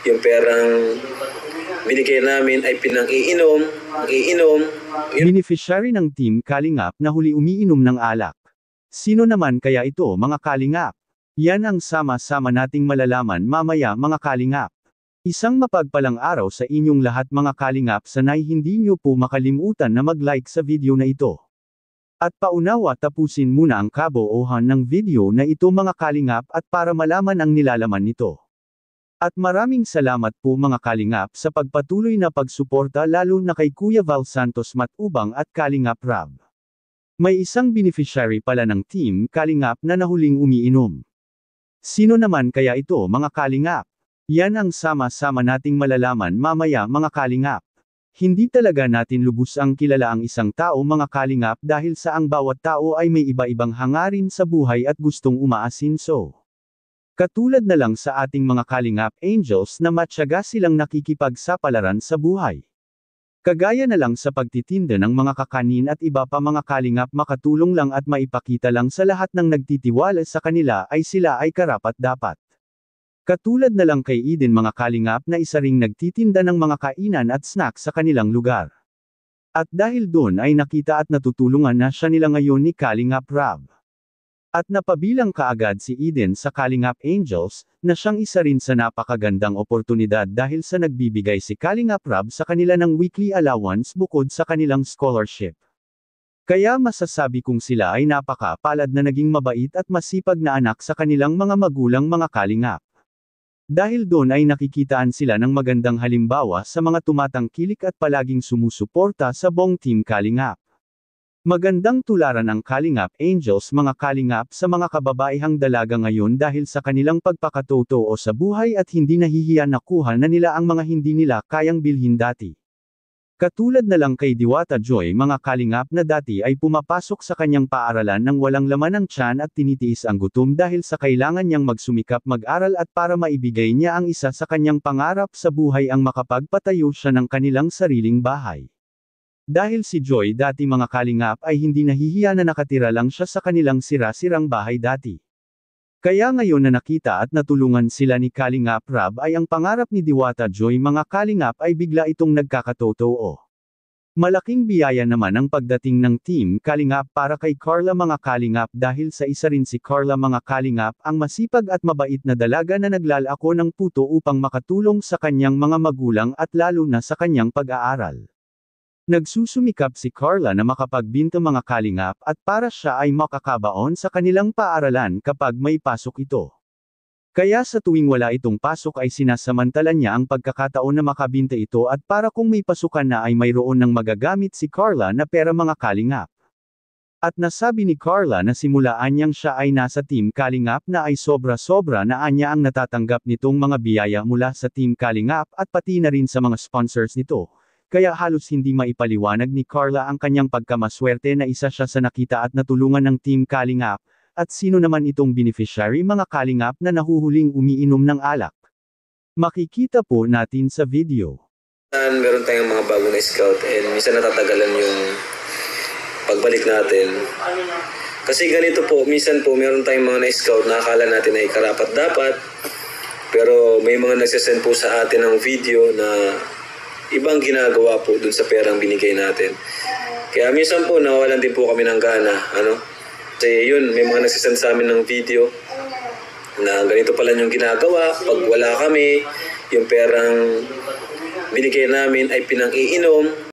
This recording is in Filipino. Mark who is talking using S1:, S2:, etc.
S1: Yung perang binigay namin ay pinang-iinom, iinom.
S2: Beneficiary ng Team Kalingap na huli umiinom ng alak. Sino naman kaya ito mga kalingap? Yan ang sama-sama nating malalaman mamaya mga kalingap. Isang mapagpalang araw sa inyong lahat mga kalingap sanay hindi nyo po makalimutan na mag-like sa video na ito. At paunawa tapusin muna ang kaboohan ng video na ito mga kalingap at para malaman ang nilalaman nito. At maraming salamat po mga Kalingap sa pagpatuloy na pagsuporta lalo na kay Kuya Val Santos Matubang at Kalingap Rab. May isang beneficiary pala ng team Kalingap na nahuling umiinom. Sino naman kaya ito mga Kalingap? Yan ang sama-sama nating malalaman mamaya mga Kalingap. Hindi talaga natin lubos ang kilala ang isang tao mga Kalingap dahil sa ang bawat tao ay may iba-ibang hangarin sa buhay at gustong umaasinso. Katulad na lang sa ating mga kalingap angels na matyaga silang nakikipagsapalaran sa buhay. Kagaya na lang sa pagtitinda ng mga kakanin at iba pa mga kalingap makatulong lang at maipakita lang sa lahat ng nagtitiwala sa kanila ay sila ay karapat dapat. Katulad na lang kay Eden mga kalingap na isa ring nagtitinda ng mga kainan at snack sa kanilang lugar. At dahil doon ay nakita at natutulungan na siya nila ngayon ni Kalingap Rab. At napabilang kaagad si Eden sa Kalingap Angels, na siyang isa rin sa napakagandang oportunidad dahil sa nagbibigay si Kalingap Rab sa kanila ng weekly allowance bukod sa kanilang scholarship. Kaya masasabi kong sila ay napakapalad na naging mabait at masipag na anak sa kanilang mga magulang mga Kalingap. Dahil doon ay nakikitaan sila ng magandang halimbawa sa mga tumatangkilik at palaging sumusuporta sa bong team Kalingap. Magandang tularan ang Kalingap Angels mga Kalingap sa mga kababaihang dalaga ngayon dahil sa kanilang pagpakatotoo sa buhay at hindi nahihiya nakuha na nila ang mga hindi nila kayang bilhin dati. Katulad na lang kay Diwata Joy mga Kalingap na dati ay pumapasok sa kanyang paaralan ng walang laman ang tiyan at tinitiis ang gutom dahil sa kailangan niyang magsumikap mag-aral at para maibigay niya ang isa sa kanyang pangarap sa buhay ang makapagpatayo siya ng kanilang sariling bahay. Dahil si Joy dati mga kalingap ay hindi nahihiya na nakatira lang siya sa kanilang sira-sirang bahay dati. Kaya ngayon na nakita at natulungan sila ni Kalingap Rab ay ang pangarap ni Diwata Joy mga Kalingap ay bigla itong nagkakatotoo. Malaking biyaya naman ang pagdating ng team Kalingap para kay Carla mga Kalingap dahil sa isa rin si Carla mga Kalingap ang masipag at mabait na dalaga na naglalako ng puto upang makatulong sa kanyang mga magulang at lalo na sa kanyang pag-aaral. Nagsusumikap si Carla na makapagbinta mga kalingap at para siya ay makakabaon sa kanilang paaralan kapag may pasok ito. Kaya sa tuwing wala itong pasok ay sinasamantala niya ang pagkakataon na makabinta ito at para kung may pasukan na ay mayroon ng magagamit si Carla na pera mga kalingap. At nasabi ni Carla na simulaan niyang siya ay nasa Team Kalingap na ay sobra-sobra na anya ang natatanggap nitong mga biyaya mula sa Team Kalingap at pati na rin sa mga sponsors nito. Kaya halos hindi maipaliwanag ni Carla ang kanyang pagkamaswerte na isa siya sa nakita at natulungan ng Team Kalingap, at sino naman itong beneficiary mga Kalingap na nahuhuling umiinom ng alak. Makikita po natin sa video.
S1: Meron tayong mga bagong scout and minsan natatagalan yung pagbalik natin. Kasi ganito po, minsan po meron tayong mga na-scout na akala natin ay karapat dapat. Pero may mga nagsasend po sa atin ng video na ibang ginagawa po dun sa perang binigay natin. Kaya minsan po, nawalan din po kami ng gana. Ano? Kasi yun, may mga nagsisend sa amin ng video na ganito pala yung ginagawa. Pag wala kami, yung perang binigay namin ay pinang-iinom.